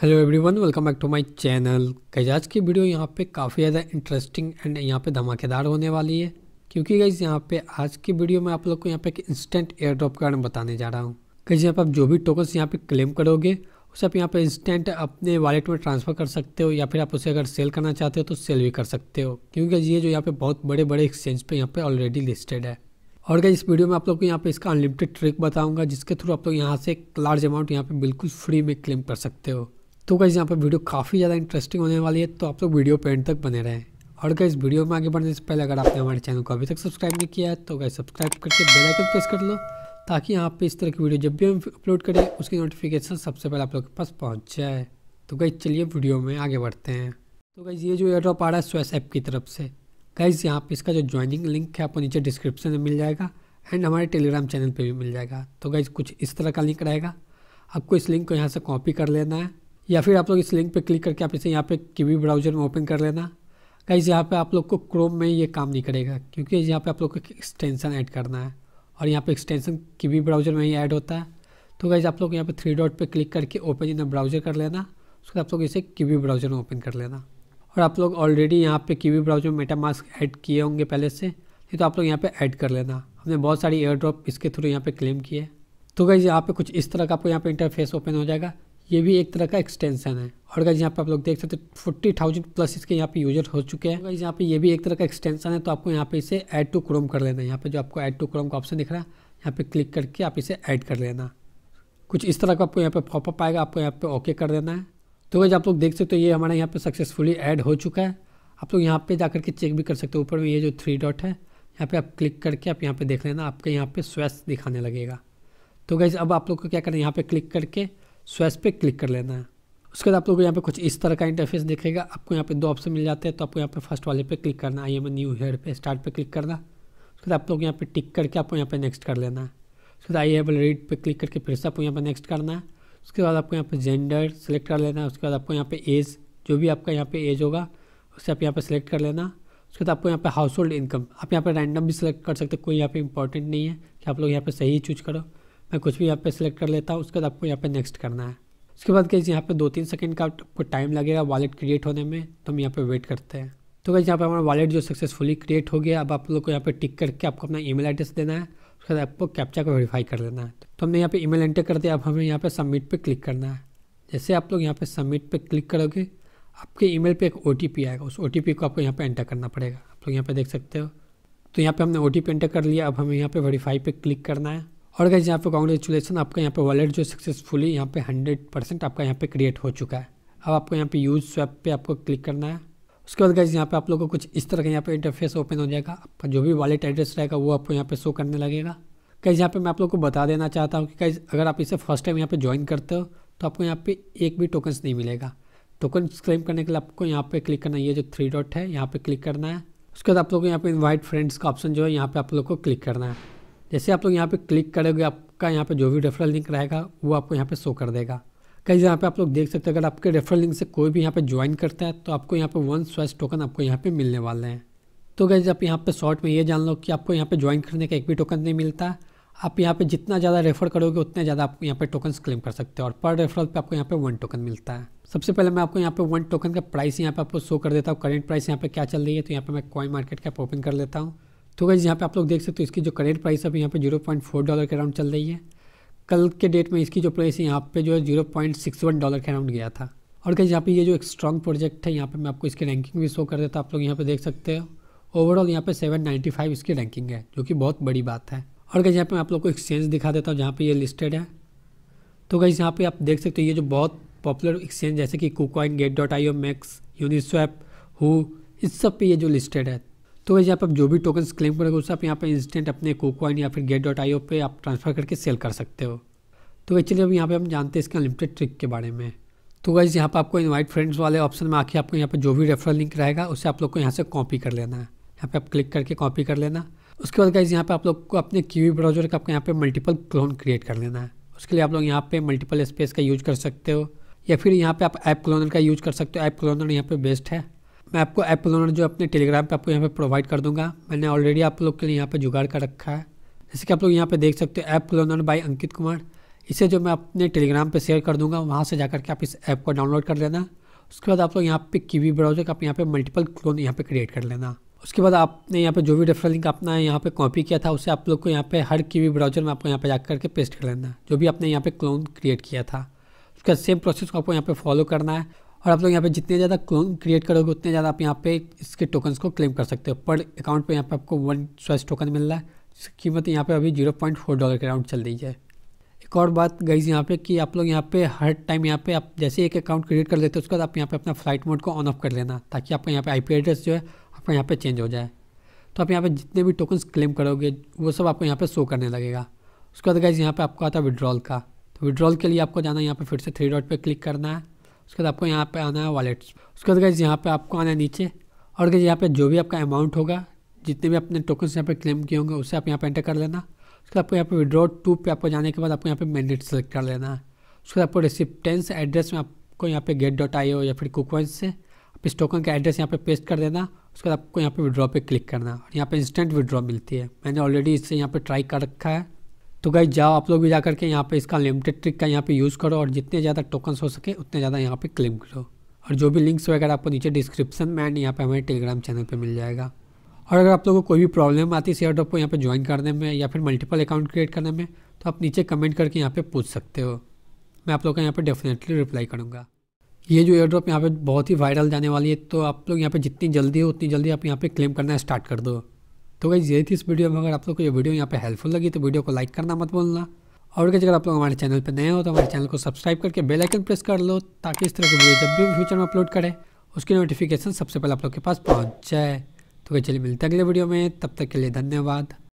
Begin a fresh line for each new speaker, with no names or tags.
hello everyone welcome back to my channel guys आज की video यहाँ पे काफ़ी ज़्यादा इंटरेस्टिंग एंड यहाँ पे धमाकेदार होने वाली है क्योंकि गैज यहाँ पे आज की वीडियो में आप लोग को यहाँ पे एक इंस्टेंट एयर ड्रॉप में बताने जा रहा हूँ गैज यहाँ पे आप जो भी टोकन्स यहाँ पे क्लेम करोगे उसे आप यहाँ पर इंस्टेंट अपने वॉलेट में ट्रांसफ़र कर सकते हो या फिर आप उसे अगर सेल करना चाहते हो तो सेल भी कर सकते हो क्योंकि ये जो यहाँ पे बहुत बड़े बड़े एक्सचेंज पर यहाँ पर ऑलरेडी लिस्टेड है और क्या इस वीडियो में आप लोग को यहाँ पे इसका अनलिमिटेड ट्रिक बताऊंगा जिसके थ्रू आप लोग यहाँ से एक लार्ज अमाउंट यहाँ पे बिल्कुल फ्री में क्लेम कर सकते हो तो गाइज़ यहाँ पर वीडियो काफ़ी ज़्यादा इंटरेस्टिंग होने वाली है तो आप लोग वीडियो पेंट तक बने रहें और इस वीडियो में आगे बढ़ने से पहले अगर आपने हमारे चैनल को अभी तक सब्सक्राइब नहीं किया है तो गई सब्सक्राइब करके बेलाइकन प्रेस कर लो ताकि यहाँ पे इस तरह की वीडियो जब भी हम अपलोड करें उसकी नोटिफिकेशन सबसे पहले आप लोग के पास पहुँच जाए तो गई चलिए वीडियो में आगे बढ़ते हैं तो गई ये जो एयरड्रॉप आ रहा है स्वेस ऐप की तरफ से गाइज यहाँ पे इसका जो ज्वाइनिंग लिंक है आपको नीचे डिस्क्रिप्शन में मिल जाएगा एंड हमारे टेलीग्राम चैनल पर भी मिल जाएगा तो गाइज कुछ इस तरह का लिंक रहेगा आपको इस लिंक को यहाँ से कॉपी कर लेना है या फिर आप लोग इस लिंक पर क्लिक करके आप इसे यहाँ पर कीवी ब्राउज़र में ओपन कर लेना कहीं यहाँ पर आप लोग को क्रोम में ये काम नहीं करेगा क्योंकि यहाँ पर आप लोग को एक्सटेंसन ऐड करना है और यहाँ पर एक्सटेंसन कीवी ब्राउज़र में ही ऐड होता है तो गाइज आप लोग यहाँ पे थ्री डॉट पे क्लिक करके ओपन इन ब्राउज़र कर लेना उसके आप लोग इसे कीवी ब्राउज़र में ओपन कर लेना और आप लोग ऑलरेडी यहाँ पे कीवी ब्राउज़र में मेटा मास्क ऐड किए होंगे पहले से नहीं तो आप लोग यहाँ पे ऐड कर लेना हमने बहुत सारी एयर ड्रॉप इसके थ्रू यहाँ पे क्लेम किए तो गाइज यहाँ पे कुछ इस तरह का आपको यहाँ पर इंटरफेस ओपन हो जाएगा ये भी एक तरह का एक्सटेंशन है और अगर यहाँ पे आप लोग देख सकते फोर्टी थाउजेंड प्लस इसके यहाँ पे यूजर हो चुके हैं अगर यहाँ पे ये भी एक तरह का एक्सटेंशन है तो आपको यहाँ पे इसे ऐड टू क्रोम कर लेना है यहाँ पे जो आपको ऐड टू क्रोम का ऑप्शन दिख रहा है यहाँ पे क्लिक करके आप इसे ऐड कर लेना कुछ इस तरह का आपको यहाँ पे पॉपअप आएगा आपको यहाँ पे ओके कर देना है तो अगर आप लोग देख सकते हो ये हमारे यहाँ पे सक्सेसफुली एड हो चुका है आप लोग यहाँ पे जा करके चेक भी कर सकते हो ऊपर में ये जो थ्री डॉट है यहाँ पे आप क्लिक करके आप यहाँ पे देख लेना आपके यहाँ पे स्वेस्थ दिखाने लगेगा तो गाइज अब आप लोग को क्या करना है यहाँ पे क्लिक करके स्वेस पे क्लिक कर लेना है उसके बाद आप लोगों को यहाँ पे कुछ इस तरह का इंटरफेस दिखेगा आपको यहाँ पे दो ऑप्शन मिल जाते हैं तो आपको यहाँ पे फर्स्ट वाले पे क्लिक करना आई एम न्यू हेड पे स्टार्ट पे क्लिक करना उसके बाद आप लोग यहाँ पे टिक करके आपको यहाँ पे नेक्स्ट कर लेना है उसके बाद आई एम रीड पे क्लिक करके फिर से आपको यहाँ पे नेक्स्ट करना है उसके बाद आपको यहाँ पे जेंडर सेलेक्ट कर लेना है उसके बाद आपको यहाँ पे एज जो भी आपका यहाँ पे एज होगा उसे आप यहाँ पे सेलेक्ट कर लेना उसके बाद आपको यहाँ पे हाउस होल्ड इनकम आप यहाँ पे रैंडम भी सिलेक्ट कर सकते कोई यहाँ पे इंपॉर्टेंट नहीं है कि आप लोग यहाँ पे सही चूज करो मैं कुछ भी यहाँ पे सिलेक्ट कर लेता हूँ उसके बाद आपको यहाँ पे नेक्स्ट करना है उसके बाद गई यहाँ पे दो तीन सेकंड का आपको टाइम लगेगा वॉलेट क्रिएट होने में तो हम यहाँ पे वेट करते हैं तो कैसे यहाँ पे हमारा वॉलेट जो सक्सेसफुली क्रिएट हो गया अब आप लोग को यहाँ पे टिक करके आपको अपना ई एड्रेस देना है उसके बाद आपको कैप्चा को वेरीफाई कर लेना है तो हमने यहाँ पर ई एंटर कर दिया अब हमें यहाँ पर सबमिट पर क्लिक करना है जैसे आप लोग यहाँ पर सबमिट पर क्लिक करोगे आपके ईमेल मेल एक ओ आएगा उस ओ को आपको यहाँ पर एंटर करना पड़ेगा आप लोग यहाँ पर देख सकते हो तो यहाँ पे हमने ओ एंटर कर लिया अब हमें यहाँ पे वेरीफाई पे क्लिक करना है और गाइज यहाँ पे कॉन्ग्रेचुलेसन आपका यहाँ पे वॉलेट जो सक्सेसफुली यहाँ पे हंड्रेड परसेंट आपका यहाँ पे क्रिएट हो चुका है अब आपको यहाँ पे यूज स्वैप पे आपको क्लिक करना है उसके बाद गाइज यहाँ पे आप लोगों को कुछ इस तरह का यहाँ पे इंटरफेस ओपन हो जाएगा आपका जो भी वॉलेट एड्रेस रहेगा वो आपको यहाँ पे शो करने लगेगा कैसे यहाँ पे मैं आप लोग को बता देना चाहता हूँ कि गाइज अगर आप इसे फर्स्ट टाइम यहाँ पे ज्वाइन करते हो तो आपको यहाँ पे एक भी टोकन्स नहीं मिलेगा टोकन क्लेम करने के लिए आपको यहाँ पे क्लिक करना है ये जो थ्री डॉट है यहाँ पे क्लिक करना है उसके बाद आप लोग को यहाँ पे इनवाइट फ्रेंड्स का ऑप्शन जो है यहाँ पे आप लोग को क्लिक करना है जैसे आप लोग यहाँ पे क्लिक करोगे आपका यहाँ पे जो भी रेफरल लिंक रहेगा वो आपको यहाँ पे शो कर देगा कई यहाँ पे आप लोग देख सकते हैं अगर आपके रेफरल लिंक से कोई भी यहाँ पे ज्वाइन करता है तो आपको यहाँ पे वन स्वैच टोकन आपको यहाँ पे मिलने वाले हैं तो गैज आप यहाँ पे शॉर्ट में ये जान लो कि आपको यहाँ पे ज्वाइन करने का एक भी टोकन नहीं मिलता आप यहाँ पे जितना ज़्यादा रेफर करोगे उतने ज़्यादा आप यहाँ पे टोकन क्लेम कर सकते हैं और पर रेफरल पे आपको यहाँ पे वन टोकन मिलता है सबसे पहले मैं आपको यहाँ पे वन टोकन का प्राइस यहाँ पे आपको शो कर देता हूँ करेंट प्राइस यहाँ पे क्या चल रही है तो यहाँ पे मैं कॉइन मार्केट कैप ओपन कर लेता हूँ तो गाइज यहाँ पे आप लोग देख सकते हो इसकी जो करेंट प्राइस अभी यहाँ पे 0.4 डॉलर के अराउंड चल रही है कल के डेट में इसकी जो प्राइस यहाँ पे जो है 0.61 डॉलर के अराउंड गया था और गाइज यहाँ पे ये जो एक स्ट्रॉन्ग प्रोजेक्ट है यहाँ पे मैं आपको इसकी रैंकिंग भी शो कर देता आप लोग यहाँ पे देख सकते हो ओवरऑल यहाँ पे सेवन इसकी रैंकिंग है जो कि बहुत बड़ी बात है और गाइज यहाँ पर मैं आप लोग को एक्सचेंज दिखा देता हूँ जहाँ पर ये लिस्टेड है तो गाइज यहाँ पर आप देख सकते हो ये जो बहुत पॉपुलर एक्सचेंज जैसे कि KuCoin gate dot I O max Uniswap हु इस सब पे ये जो लिस्टेड है तो वैसे आप जो भी टोकन्स क्लेम करोगे उससे आप यहाँ पर इंस्टेंट अपने कोकॉइन या फिर गेट डॉट आई ओ पे आप ट्रांसफ़र करके सेल कर सकते हो तो वैसे चलिए अब यहाँ पे हम जानते हैं इसके अनलिमिटेड ट्रिक के बारे में तो वैसे यहाँ पर आपको इन्वाइट फ्रेंड्स वाले ऑप्शन में आके आपको यहाँ पर जो भी रेफरल लिंक रहेगा उसे आप लोग को यहाँ से कॉपी कर लेना है यहाँ पर आप क्लिक करके कॉपी कर लेना उसके बाद गाइज यहाँ पर आप लोग को अपने कीवी ब्राउजर का आपको यहाँ पे मल्टीपल क्लोन क्रिएट कर लेना है उसके लिए आप लोग यहाँ पे मल्टीपल स्पेस का यूज कर सकते हो या फिर यहाँ पर आप ऐप क्लोनर का यूज कर सकते हो ऐप क्लोनर यहाँ पर बेस्ट है मैं आपको ऐप लोनर जो अपने टेलीग्राम पे आपको यहाँ पे प्रोवाइड कर दूंगा मैंने ऑलरेडी आप लोग के लिए यहाँ पे जुगाड़ कर रखा है जैसे कि आप लोग यहाँ पे देख सकते हो app loaner by Ankit Kumar इसे जो मैं अपने टेलीग्राम पे शेयर कर दूंगा वहाँ से जाकर के आप इस ऐप को डाउनलोड कर लेना उसके बाद आप लोग यहाँ पे कीवी ब्राउजर का आप यहाँ पे मल्टीपल क्लोन यहाँ पे क्रिएट कर लेना उसके बाद आपने यहाँ पे जो भी रेफरल लिंक अपना यहाँ पे कॉपी किया था उसे आप लोग को यहाँ पे हर वी ब्राउजर में आपको यहाँ पे जाकर के पेस्ट कर लेना जो भी आपने यहाँ पे क्लोन क्रिएट किया था उसका सेम प्रोसेस को आपको यहाँ पे फॉलो करना है और आप लोग यहाँ पे जितने ज़्यादा क्लोन क्रिएट करोगे उतने ज़्यादा आप यहाँ पे इसके टोकन्स को क्लेम कर सकते हो पर अकाउंट पे यहाँ पे आपको वन स्वेस टोकन मिल रहा है जिसकी कीमत यहाँ पे अभी जीरो पॉइंट फोर डॉलर के अराउंड चल रही है एक और बात गई यहाँ पे कि आप लोग यहाँ पे हर टाइम यहाँ पे आप जैसे एक अकाउंट क्रिएट कर लेते हो उसके बाद आप यहाँ पे अपना फ्लाइट मोड को ऑन ऑफ कर लेना ताकि आपका यहाँ पे आई एड्रेस जो है आपका यहाँ पर चेंज हो जाए तो आप यहाँ पर जितने भी टोकन्स क्लेम करोगे वो सब आपको यहाँ पर शो करने लगेगा उसके बाद गईज यहाँ पर आपको आता है विड्रॉल का तो विड्रॉल के लिए आपको जाना यहाँ पर फिर से थ्री डॉट पर क्लिक करना है उसके बाद आपको यहाँ पे आना है वॉलेट्स उसके बाद गैस यहाँ पे आपको आना है नीचे और गैस यहाँ पे जो भी आपका अमाउंट होगा जितने भी अपने टोकन यहाँ पे क्लेम किए होंगे उसे आप यहाँ पे एंटर कर लेना उसके बाद आपको यहाँ पे विड्रॉ टू पे आपको जाने के बाद आपको यहाँ पे मैंडेट सेलेक्ट कर लेना है उसके बाद आपको रिसिप्टेंस एड्रेस में आपको यहाँ पे गेट डॉट आई या फिर कुकवाइंस से आप इस टोकन का एड्रेस यहाँ पर पेस्ट कर देना उसके बाद आपको यहाँ पर विड्रॉ पर क्लिक करना और यहाँ पर इंस्टेंट विड्रॉ मिलती है मैंने ऑलरेडी इससे यहाँ पर ट्राई कर रखा है तो गाइज जाओ आप लोग भी जा करके यहाँ पे इसका लिमिटेड ट्रिक का यहाँ पे यूज़ करो और जितने ज़्यादा टोकन्स हो सके उतने ज़्यादा यहाँ पे क्लेम करो और जो भी लिंक्स वगैरह आपको नीचे डिस्क्रिप्शन में एंड यहाँ पे हमारे टेलीग्राम चैनल पे मिल जाएगा और अगर आप लोगों को कोई भी प्रॉब्लम आती है शेयर ड्रॉप को यहाँ पर ज्वाइन करने में या फिर मल्टीपल अकाउंट क्रिएट करने में तो आप नीचे कमेंट करके यहाँ पर पूछ सकते हो मैं आप लोग का यहाँ पर डेफिनेटली रिप्लाई करूँगा ये जो एयर ड्रॉप यहाँ पे बहुत ही वायरल जाने वाली है तो आप लोग यहाँ पे जितनी जल्दी हो उतनी जल्दी आप यहाँ पे क्लेम करना स्टार्ट कर दो तो गई यही थी इस वीडियो में अगर आप लोग को ये वीडियो यहाँ पे हेल्पफुल लगी तो वीडियो को लाइक करना मत बोलना और गाइज अगर आप लोग हमारे चैनल पर नए हो तो हमारे चैनल को सब्सक्राइब करके बेल आइकन प्रेस कर लो ताकि इस तरह की वीडियो जब भी फ्यूचर में अपलोड करें उसकी नोटिफिकेशन सबसे पहले आप लोग के पास पहुँच जाए तो चलिए मिलते अगले वीडियो में तब तक के लिए धन्यवाद